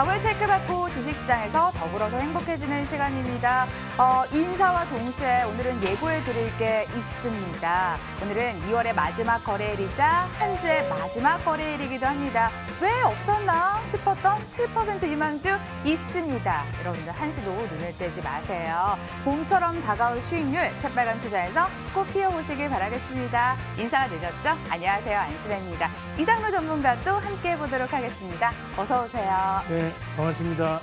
점을 체크받고 주식시장에서 더불어서 행복해지는 시간입니다. 어, 인사와 동시에 오늘은 예고해 드릴 게 있습니다. 오늘은 2월의 마지막 거래일이자 한 주의 마지막 거래일이기도 합니다. 왜 없었나 싶었던 7% 희망주 있습니다. 여러분들 한시도 눈을 떼지 마세요. 봄처럼 다가올 수익률 새빨간 투자에서 꽃 피워보시길 바라겠습니다. 인사가 늦었죠? 안녕하세요. 안시래입니다 이상로 전문가 또 함께 보도록 하겠습니다. 어서 오세요. 네, 반갑습니다.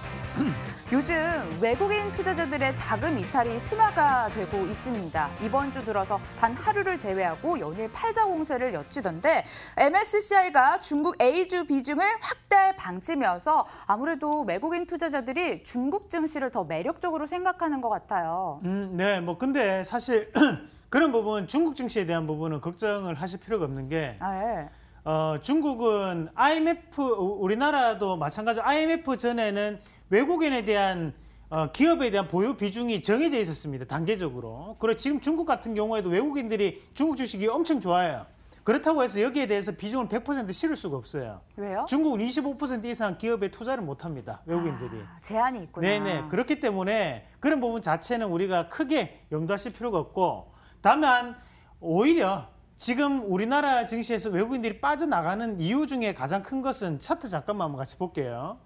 요즘 외국인 투자자들의 자금 이탈이 심화가 되고 있습니다. 이번 주 들어서 단 하루를 제외하고 연일 팔자 공세를 엿치던데 MSCI가 중국 A주 비중을 확대 방침이어서 아무래도 외국인 투자자들이 중국 증시를 더 매력적으로 생각하는 것 같아요. 음, 네, 뭐 근데 사실 그런 부분 중국 증시에 대한 부분은 걱정을 하실 필요가 없는 게 아, 예. 어, 중국은 IMF 우리나라도 마찬가지로 IMF 전에는 외국인에 대한 어, 기업에 대한 보유 비중이 정해져 있었습니다. 단계적으로. 그리고 지금 중국 같은 경우에도 외국인들이 중국 주식이 엄청 좋아요. 그렇다고 해서 여기에 대해서 비중을 100% 실을 수가 없어요. 왜요? 중국은 25% 이상 기업에 투자를 못 합니다. 외국인들이. 아, 제한이 있구나. 네네. 그렇기 때문에 그런 부분 자체는 우리가 크게 염두하실 필요가 없고 다만 오히려 지금 우리나라 증시에서 외국인들이 빠져나가는 이유 중에 가장 큰 것은 차트 잠깐만 한번 같이 볼게요.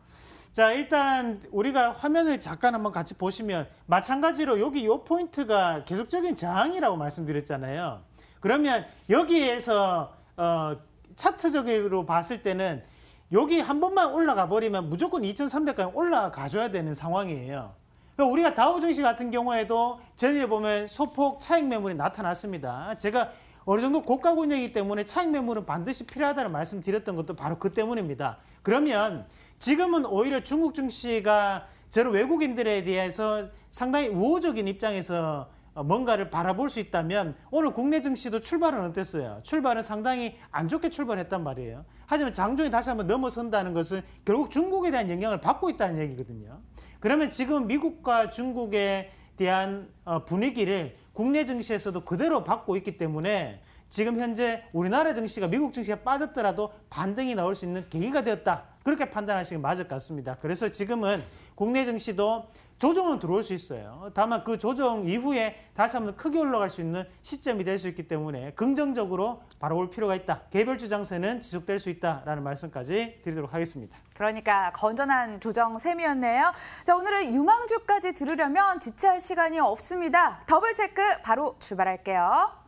자 일단 우리가 화면을 잠깐 한번 같이 보시면 마찬가지로 여기 요 포인트가 계속적인 저항이라고 말씀드렸잖아요. 그러면 여기에서 어, 차트적으로 봤을 때는 여기 한 번만 올라가 버리면 무조건 2300까지 올라가줘야 되는 상황이에요. 그러니까 우리가 다우 증시 같은 경우에도 전일에 보면 소폭 차익 매물이 나타났습니다. 제가 어느 정도 고가 운영이기 때문에 차익 매물은 반드시 필요하다는 말씀드렸던 것도 바로 그 때문입니다. 그러면 지금은 오히려 중국 증시가 저런 외국인들에 대해서 상당히 우호적인 입장에서 뭔가를 바라볼 수 있다면 오늘 국내 증시도 출발은 어땠어요? 출발은 상당히 안 좋게 출발했단 말이에요. 하지만 장중이 다시 한번 넘어선다는 것은 결국 중국에 대한 영향을 받고 있다는 얘기거든요. 그러면 지금 미국과 중국에 대한 어, 분위기를 국내 증시에서도 그대로 받고 있기 때문에 지금 현재 우리나라 증시가 미국 증시에 빠졌더라도 반등이 나올 수 있는 계기가 되었다. 그렇게 판단하시는 게 맞을 것 같습니다. 그래서 지금은 국내 증시도 조정은 들어올 수 있어요. 다만 그 조정 이후에 다시 한번 크게 올라갈 수 있는 시점이 될 수 있기 때문에 긍정적으로 바로 올 필요가 있다. 개별주 장세는 지속될 수 있다라는 말씀까지 드리도록 하겠습니다. 그러니까 건전한 조정 셈이었네요. 자 오늘은 유망주까지 들으려면 지체할 시간이 없습니다. 더블체크 바로 출발할게요.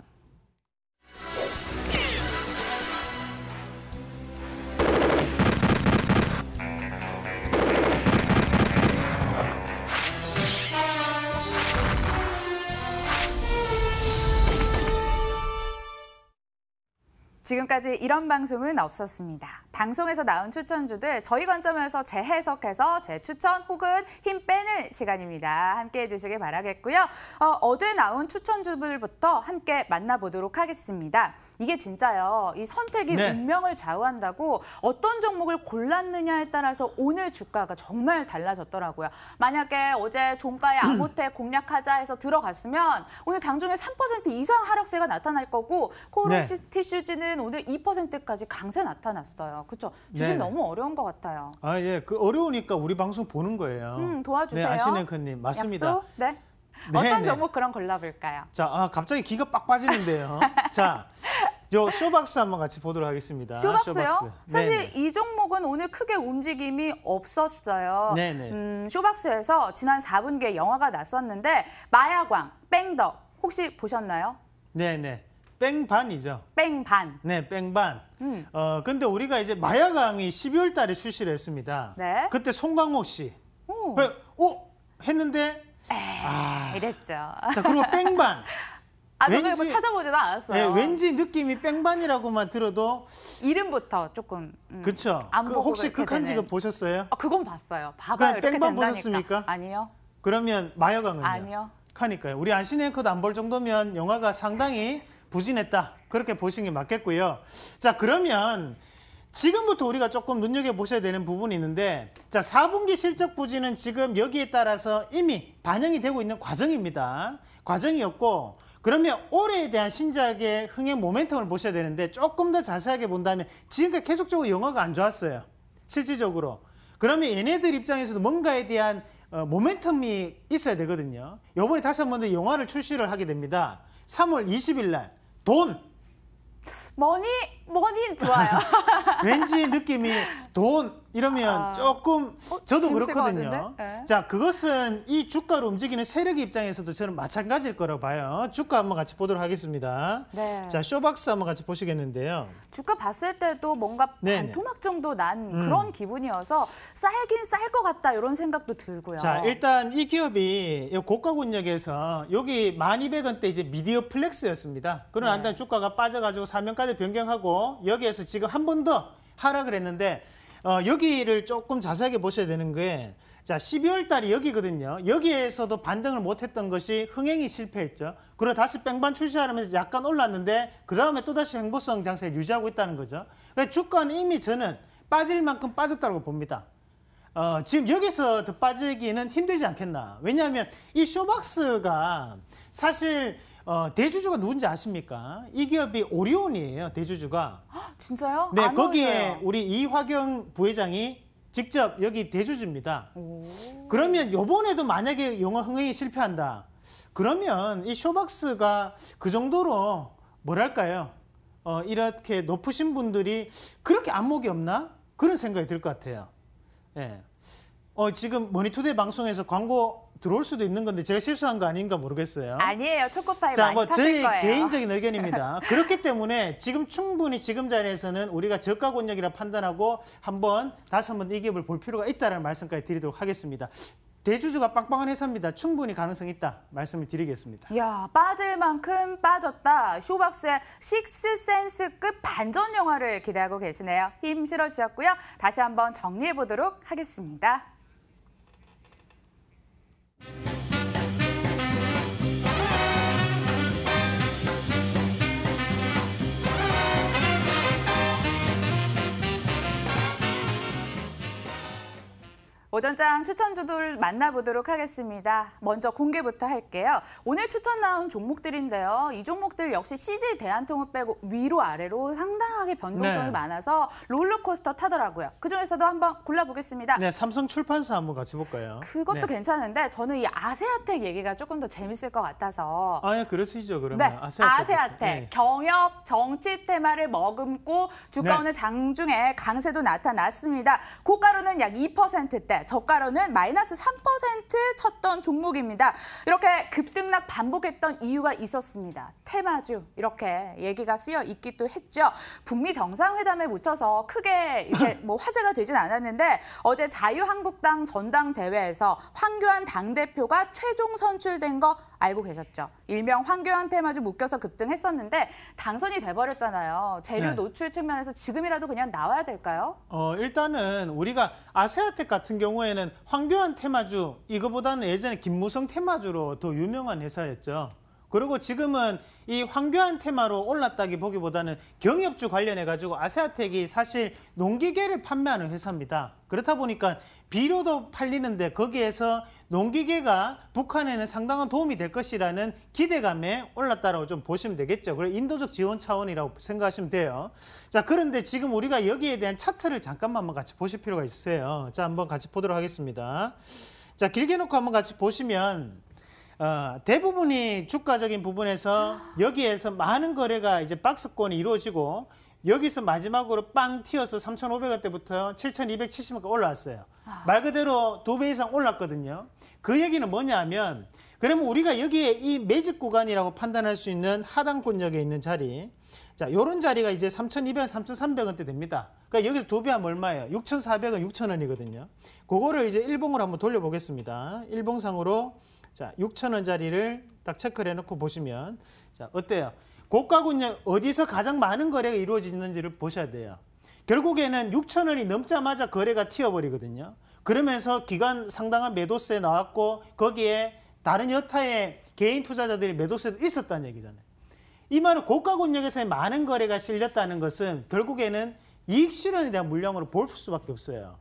지금까지 이런 방송은 없었습니다. 방송에서 나온 추천주들 저희 관점에서 재해석해서 재추천 혹은 힘 빼는 시간입니다. 함께해 주시길 바라겠고요. 어, 어제 나온 추천주들부터 함께 만나보도록 하겠습니다. 이게 진짜요. 이 선택이 네. 운명을 좌우한다고 어떤 종목을 골랐느냐에 따라서 오늘 주가가 정말 달라졌더라고요. 만약에 어제 종가에 아보테 공략하자 해서 들어갔으면 오늘 장중에 3% 이상 하락세가 나타날 거고 코로시 네. 티슈즈는 오늘 2%까지 강세 나타났어요. 그렇죠? 주식 네. 너무 어려운 것 같아요. 아 예, 그 어려우니까 우리 방송 보는 거예요. 음, 도와주세요. 네, 아시는커님 맞습니다. 약속? 네. 네, 어떤 네. 종목 그런 골라볼까요? 자, 아, 갑자기 기가 빡 빠지는데요. 자, 요 쇼박스 한번 같이 보도록 하겠습니다. 쇼박스요? 쇼박스. 네, 사실 네네. 이 종목은 오늘 크게 움직임이 없었어요. 네네. 네. 음, 쇼박스에서 지난 4분기에 영화가 났었는데 마야광, 뺑덕 혹시 보셨나요? 네네. 뺑반이죠. 뺑반. 네, 뺑반. 음. 어, 근데 우리가 이제 마야강이 12월 달에 출시를 했습니다. 네. 그때 송강호 씨. 오. 그, 어? 했는데 에이, 아. 이랬죠. 자, 그리고 뺑반. 아, 뭐 왠지 뭐 찾아보지도 않았어요. 네, 왠지 느낌이 뺑반이라고만 들어도 이름부터 조금 음, 그렇죠. 그 혹시 극한직은 그 되는... 보셨어요? 아, 그건 봤어요. 봐봐요. 뺑반 보셨습니까? 아니요. 그러면 마야강은요? 아니요. 하니까요. 우리 안신 앵커도 안 볼 정도면 영화가 상당히 부진했다. 그렇게 보시는 게 맞겠고요. 자, 그러면 지금부터 우리가 조금 눈여겨보셔야 되는 부분이 있는데 자 4분기 실적 부진은 지금 여기에 따라서 이미 반영이 되고 있는 과정입니다. 과정이었고 그러면 올해에 대한 신작의 흥행 모멘텀을 보셔야 되는데 조금 더 자세하게 본다면 지금까지 계속적으로 영어가 안 좋았어요. 실질적으로. 그러면 얘네들 입장에서도 뭔가에 대한 어, 모멘텀이 있어야 되거든요. 요번에 다시 한 번 더 영화를 출시를 하게 됩니다. 3월 20일 날 돈. 머니 머니 좋아요. 왠지 느낌이 돈 이러면 아. 조금 어, 저도 그렇거든요. 예. 자, 그것은 이 주가로 움직이는 세력 입장에서도 저는 마찬가지일 거라고 봐요. 주가 한번 같이 보도록 하겠습니다. 네. 자, 쇼박스 한번 같이 보시겠는데요. 주가 봤을 때도 뭔가 네네. 네. 반토막 정도 난 음. 그런 기분이어서 쌀긴 쌀 것 같다 이런 생각도 들고요. 자, 일단 이 기업이 고가군역에서 여기 1200원대 이제 미디어 플렉스였습니다. 그러나 네. 주가가 빠져가지고 사면까지 변경하고 여기에서 지금 한 번 더 하락을 했는데 어, 여기를 조금 자세하게 보셔야 되는 게 자, 12월 달이 여기거든요. 여기에서도 반등을 못했던 것이 흥행이 실패했죠. 그리고 다시 뺑반 출시하면서 약간 올랐는데 그 다음에 또다시 행보성 장세를 유지하고 있다는 거죠. 그러니까 주가는 이미 저는 빠질 만큼 빠졌다고 봅니다. 어, 지금 여기서 더 빠지기는 힘들지 않겠나. 왜냐하면 이 쇼박스가 사실 어, 대주주가 누군지 아십니까? 이 기업이 오리온이에요, 대주주가. 헉, 아, 진짜요? 네, 거기에 어울려요. 우리 이화경 부회장이 직접 여기 대주주입니다. 오. 그러면 요번에도 만약에 영어 흥행이 실패한다. 그러면 이 쇼박스가 그 정도로 뭐랄까요? 어, 이렇게 높으신 분들이 그렇게 안목이 없나? 그런 생각이 들 것 같아요. 예. 어, 지금 머니투데이 방송에서 광고 들어올 수도 있는 건데 제가 실수한 거 아닌가 모르겠어요. 아니에요. 초코파이 자, 많이 뭐 탔을 저희 거예요. 개인적인 의견입니다. 그렇기 때문에 지금 충분히 지금 자리에서는 우리가 저가 권역이라 판단하고 한번 다시 한 번 이 기업을 볼 필요가 있다는 말씀까지 드리도록 하겠습니다. 대주주가 빵빵한 회사입니다. 충분히 가능성이 있다 말씀을 드리겠습니다. 야 빠질 만큼 빠졌다. 쇼박스의 식스센스급 반전 영화를 기대하고 계시네요. 힘 실어주셨고요. 다시 한번 정리해보도록 하겠습니다. 오전장 추천주들 만나보도록 하겠습니다. 먼저 공개부터 할게요. 오늘 추천 나온 종목들인데요. 이 종목들 역시 CG 대한통운 빼고 위로 아래로 상당하게 변동성이 네. 많아서 롤러코스터 타더라고요. 그중에서도 한번 골라보겠습니다. 네, 삼성 출판사 한번 같이 볼까요? 그것도 네. 괜찮은데 저는 이 아세아텍 얘기가 조금 더 재밌을 것 같아서. 아, 예, 그러시죠, 그러면. 네, 아세아텍. 아세아텍 네. 경협, 정치 테마를 머금고 주가 오늘 네. 장중에 강세도 나타났습니다. 고가로는 약 2%대. 때 저가로는 마이너스 3% 쳤던 종목입니다. 이렇게 급등락 반복했던 이유가 있었습니다. 테마주 이렇게 얘기가 쓰여 있기도 했죠. 북미 정상회담에 묻혀서 크게 이제 뭐 화제가 되진 않았는데 어제 자유한국당 전당대회에서 황교안 당대표가 최종 선출된 거 알고 계셨죠. 일명 황교안테 마주 묶여서 급등했었는데 당선이 돼버렸잖아요. 재료 네. 노출 측면에서 지금이라도 그냥 나와야 될까요? 어, 일단은 우리가 아세아텍 같은 경우에는 황교안 테마주 이거보다는 예전에 김무성 테마주로 더 유명한 회사였죠. 그리고 지금은 이 황교안 테마로 올랐다기 보기보다는 경협주 관련해 가지고 아세아텍이 사실 농기계를 판매하는 회사입니다. 그렇다 보니까 비료도 팔리는데 거기에서 농기계가 북한에는 상당한 도움이 될 것이라는 기대감에 올랐다라고 좀 보시면 되겠죠. 그리고 인도적 지원 차원이라고 생각하시면 돼요. 자, 그런데 지금 우리가 여기에 대한 차트를 잠깐만 한번 같이 보실 필요가 있으세요 자, 한번 같이 보도록 하겠습니다. 자, 길게 놓고 한번 같이 보시면 어, 대부분이 주가적인 부분에서 여기에서 많은 거래가 이제 박스권이 이루어지고 여기서 마지막으로 빵 튀어서 3,500원대부터 7,270원까지 올라왔어요. 아. 말 그대로 두 배 이상 올랐거든요. 그 얘기는 뭐냐면 그러면 우리가 여기에 이 매직 구간이라고 판단할 수 있는 하단권역에 있는 자리 자, 요런 자리가 이제 3,200원, 3,300원대 됩니다. 그러니까 여기서 두배 하면 얼마예요? 6,400원, 6,000원이거든요. 그거를 이제 일봉으로 한번 돌려보겠습니다. 일봉상으로 자, 6천원짜리를 딱 체크를 해놓고 보시면 자, 어때요? 고가 군량 어디서 가장 많은 거래가 이루어지는지를 보셔야 돼요. 결국에는 6천원이 넘자마자 거래가 튀어버리거든요. 그러면서 기간 상당한 매도세 나왔고 거기에 다른 여타의 개인 투자자들이 매도세도 있었다는 얘기잖아요. 이 말은 고가 권역에서의 많은 거래가 실렸다는 것은 결국에는 이익 실현에 대한 물량으로 볼 수밖에 없어요.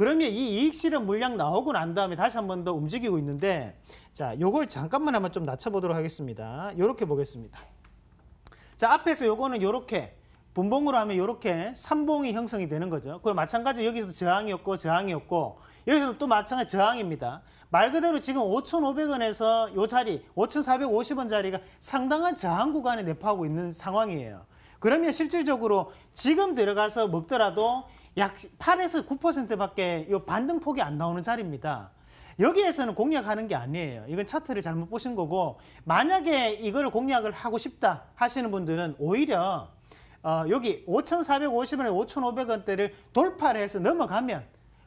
그러면 이 이익 실현 물량 나오고 난 다음에 다시 한 번 더 움직이고 있는데 자, 요걸 잠깐만 한번 좀 낮춰보도록 하겠습니다. 요렇게 보겠습니다. 자, 앞에서 요거는 요렇게 분봉으로 하면 요렇게 삼봉이 형성이 되는 거죠. 그리 마찬가지 여기서도 저항이었고 저항이었고 여기서도 또 마찬가지 저항입니다. 말 그대로 지금 5,500원에서 요 자리 5,450원 자리가 상당한 저항 구간에 내포하고 있는 상황이에요. 그러면 실질적으로 지금 들어가서 먹더라도 약 8에서 9%밖에 이 반등폭이 안 나오는 자리입니다. 여기에서는 공략하는 게 아니에요. 이건 차트를 잘못 보신 거고 만약에 이걸 공략을 하고 싶다 하시는 분들은 오히려 어, 여기 5,450원에 5,500원대를 돌파를 해서 넘어가면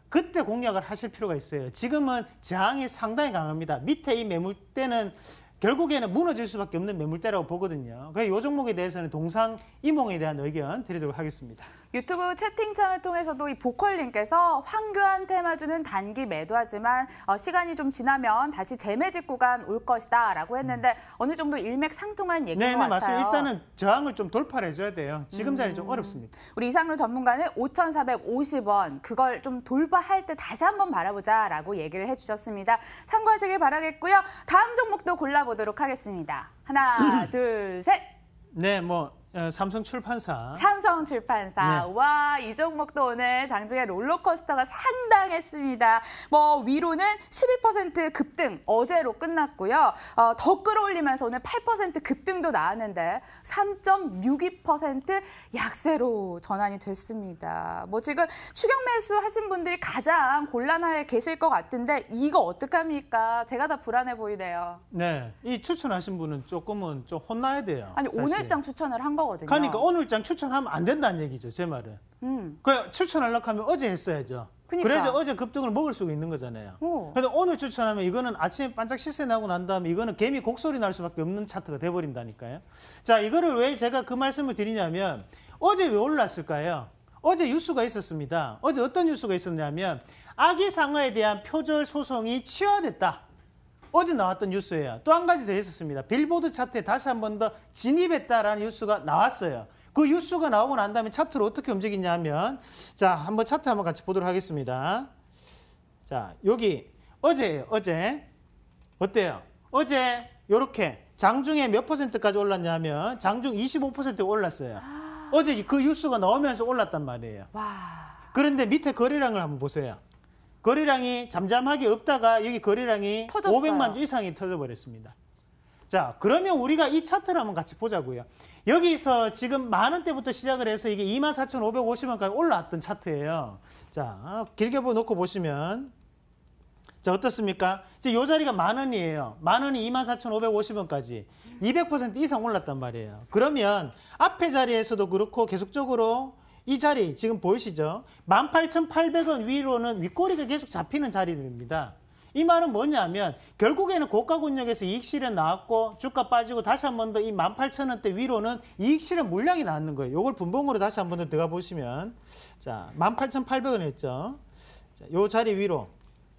그때 공략을 하실 필요가 있어요. 지금은 저항이 상당히 강합니다. 밑에 이 매물대는 결국에는 무너질 수밖에 없는 매물대라고 보거든요. 그래서 이 종목에 대해서는 동상 이몽에 대한 의견 드리도록 하겠습니다. 유튜브 채팅창을 통해서도 이 보컬님께서 황교안 테마주는 단기 매도하지만 어, 시간이 좀 지나면 다시 재매집 구간 올 것이다 라고 했는데 어느 음. 정도 일맥상통한 얘기인 네, 것 네, 같아요. 네맞습 일단은 저항을 좀 돌파를 해줘야 돼요. 지금 자리 음. 좀 어렵습니다. 우리 이상로 전문가는 5,450원 그걸 좀 돌파할 때 다시 한번 바라보자라고 얘기를 해주셨습니다. 참고하시길 바라겠고요. 다음 종목도 골라보도록 하겠습니다. 하나, 둘, 셋. 네, 뭐 어, 삼성 출판사. 삼성 출판사. 네. 와, 이 종목도 오늘 장중에 롤러코스터가 상당했습니다. 뭐, 위로는 12% 급등, 어제로 끝났고요. 어, 더 끌어올리면서 오늘 8% 급등도 나왔는데 3.62% 약세로 전환이 됐습니다. 뭐, 지금 추격 매수 하신 분들이 가장 곤란하게 계실 것 같은데 이거 어떡합니까? 제가 다 불안해 보이네요. 네. 이 추천하신 분은 조금은 좀 혼나야 돼요. 아니, 오늘장 추천을 한 거. 거거든요. 그러니까 오늘장 추천하면 안 된다는 얘기죠, 제 말은. 음. 그 추천하려고 하면 어제 했어야죠. 그러니까. 그래서 어제 급등을 먹을 수가 있는 거잖아요. 그 근데 오늘 추천하면 이거는 아침에 반짝 시세 나고 난 다음에 이거는 개미 곡소리 날 수밖에 없는 차트가 돼버린다니까요. 자, 이거를 왜 제가 그 말씀을 드리냐면 어제 왜 올랐을까요? 어제 뉴스가 있었습니다. 어제 어떤 뉴스가 있었냐면 아기 상어에 대한 표절 소송이 치화됐다. 어제 나왔던 뉴스예요. 또 한 가지 더 있었습니다. 빌보드 차트에 다시 한 번 더 진입했다라는 뉴스가 나왔어요. 그 뉴스가 나오고 난 다음에 차트를 어떻게 움직이냐면 자 한번 차트 한번 같이 보도록 하겠습니다. 자 여기 어제예 어제 어때요? 어제 요렇게 장중에 몇 퍼센트까지 올랐냐면 장중 25% 올랐어요. 아... 어제 그 뉴스가 나오면서 올랐단 말이에요. 와... 그런데 밑에 거래량을 한번 보세요. 거래량이 잠잠하게 없다가 여기 거래량이 터졌어요. 500만 주 이상이 터져버렸습니다. 자, 그러면 우리가 이 차트를 한번 같이 보자고요. 여기서 지금 만원때부터 시작을 해서 이게 24,550원까지 올라왔던 차트예요. 자, 길게 놓고 보시면 자, 어떻습니까? 이제 요 자리가 만 원이에요. 만 원이 24,550원까지 200% 이상 올랐단 말이에요. 그러면 앞에 자리에서도 그렇고 계속적으로 이 자리 지금 보이시죠? 18,800원 위로는 윗꼬리가 계속 잡히는 자리들입니다. 이 말은 뭐냐면 결국에는 고가 권역에서 이익 실현 나왔고 주가 빠지고 다시 한 번 더 이 18,000원대 위로는 이익 실현 물량이 나왔는 거예요. 이걸 분봉으로 다시 한 번 더 들어가 보시면 자, 1 8 8 0 0원이죠 자, 요 자리 위로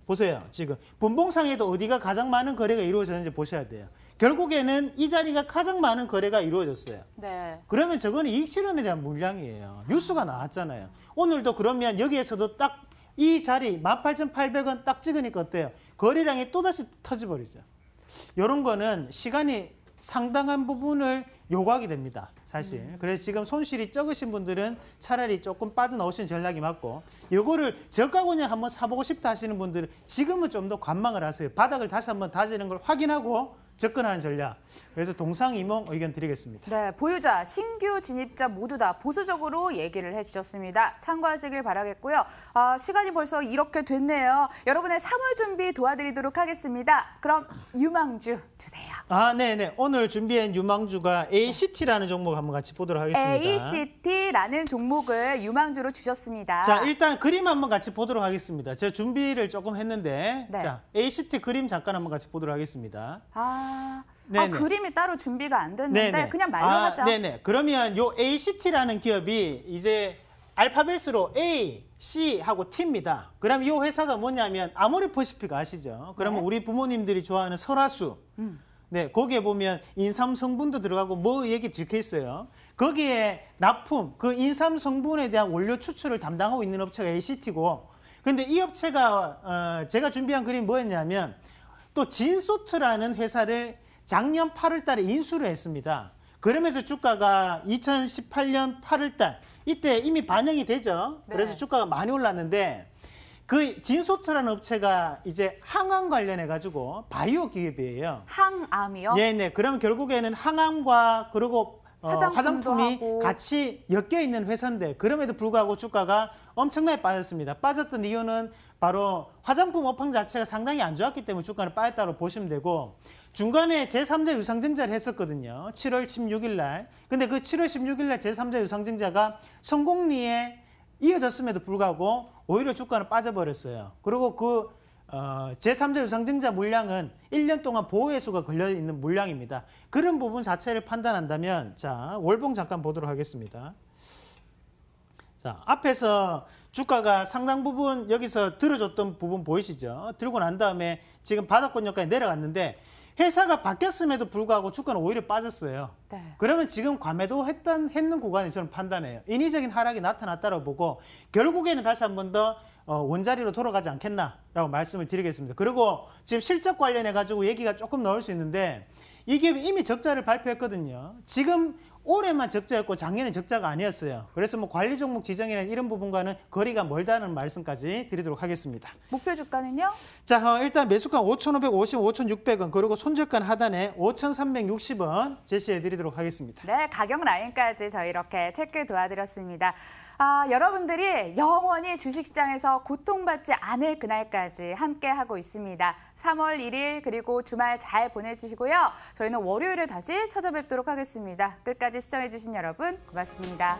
보세요. 지금 분봉상에도 어디가 가장 많은 거래가 이루어졌는지 보셔야 돼요. 결국에는 이 자리가 가장 많은 거래가 이루어졌어요. 네. 그러면 저거는 이익 실현에 대한 물량이에요. 뉴스가 나왔잖아요. 오늘도 그러면 여기에서도 딱 이 자리 18,800원 딱 찍으니까 어때요? 거래량이 또다시 터져버리죠. 이런 거는 시간이 상당한 부분을 요구하게 됩니다. 사실. 음. 그래서 지금 손실이 적으신 분들은 차라리 조금 빠져나오시는 전략이 맞고 이거를 저가 군역 한번 사보고 싶다 하시는 분들은 지금은 좀 더 관망을 하세요. 바닥을 다시 한번 다지는 걸 확인하고 접근하는 전략. 그래서 동상이몽 의견 드리겠습니다. 네, 보유자, 신규 진입자 모두 다 보수적으로 얘기를 해주셨습니다. 참고하시길 바라겠고요. 아, 시간이 벌써 이렇게 됐네요. 여러분의 3월 준비 도와드리도록 하겠습니다. 그럼 유망주 주세요. 아, 네네. 네. 오늘 준비한 유망주가 ACT라는 종목 한번 같이 보도록 하겠습니다. ACT라는 종목을 유망주로 주셨습니다. 자, 일단 그림 한번 같이 보도록 하겠습니다. 제가 준비를 조금 했는데, 네. 자, ACT 그림 잠깐 한번 같이 보도록 하겠습니다. 아, 아, 그림이 따로 준비가 안 됐는데 네네. 그냥 말려가자. 아, 네네. 그러면 요 ACT라는 기업이 이제 알파벳으로 A, C 하고 T입니다. 그럼 이 회사가 뭐냐면 아모레퍼시픽 아시죠? 그러면 네. 우리 부모님들이 좋아하는 설화수. 음. 네, 거기에 보면 인삼 성분도 들어가고 뭐 얘기 적혀 있어요. 거기에 납품, 그 인삼 성분에 대한 원료 추출을 담당하고 있는 업체가 ACT고 근데 이 업체가 어, 제가 준비한 그림 뭐였냐면 또 진소트라는 회사를 작년 8월 달에 인수를 했습니다. 그러면서 주가가 2018년 8월 달 이때 이미 반영이 되죠. 네. 그래서 주가가 많이 올랐는데 그 진소트라는 업체가 이제 항암 관련해 가지고 바이오 기업이에요. 항암이요? 네네. 예, 그럼 결국에는 항암과 그리고 어, 화장품 이 같이 엮여 있는 회사인데 그럼에도 불구하고 주가가 엄청나게 빠졌습니다. 빠졌던 이유는 바로 화장품 업황 자체가 상당히 안 좋았기 때문에 주가는 빠졌다고 보시면 되고 중간에 제3자 유상증자를 했었거든요. 7월 16일 날. 근데 그 7월 16일 날 제3자 유상증자가 성공리에 이어졌음에도 불구하고 오히려 주가는 빠져버렸어요. 그리고 그 어, 제3자 유상증자 물량은 1년 동안 보호해수가 걸려있는 물량입니다. 그런 부분 자체를 판단한다면 자 월봉 잠깐 보도록 하겠습니다. 자 앞에서 주가가 상당 부분 여기서 들어줬던 부분 보이시죠? 들고 난 다음에 지금 바닥권역까지 내려갔는데 회사가 바뀌었음에도 불구하고 주가는 오히려 빠졌어요. 네. 그러면 지금 과매도 했던 했는 구간이 저는 판단해요. 인위적인 하락이 나타났다고 보고 결국에는 다시 한 번더 어, 원자리로 돌아가지 않겠나라고 말씀을 드리겠습니다. 그리고 지금 실적 관련해 가지고 얘기가 조금 나올 수 있는데 이게 이미 적자를 발표했거든요. 지금 올해만 적자였고 작년에 적자가 아니었어요. 그래서 뭐 관리 종목 지정이나 이런 부분과는 거리가 멀다는 말씀까지 드리도록 하겠습니다. 목표 주가는요? 자, 어, 일단 매수가 5,550, 5,600원 그리고 손절가 하단에 5,360원 제시해 드리도록 하겠습니다. 네, 가격 라인까지 저희 이렇게 체크 도와드렸습니다. 아, 여러분들이 영원히 주식시장에서 고통받지 않을 그날까지 함께하고 있습니다. 3월 1일 그리고 주말 잘 보내주시고요. 저희는 월요일에 다시 찾아뵙도록 하겠습니다. 끝까지 시청해주신 여러분 고맙습니다.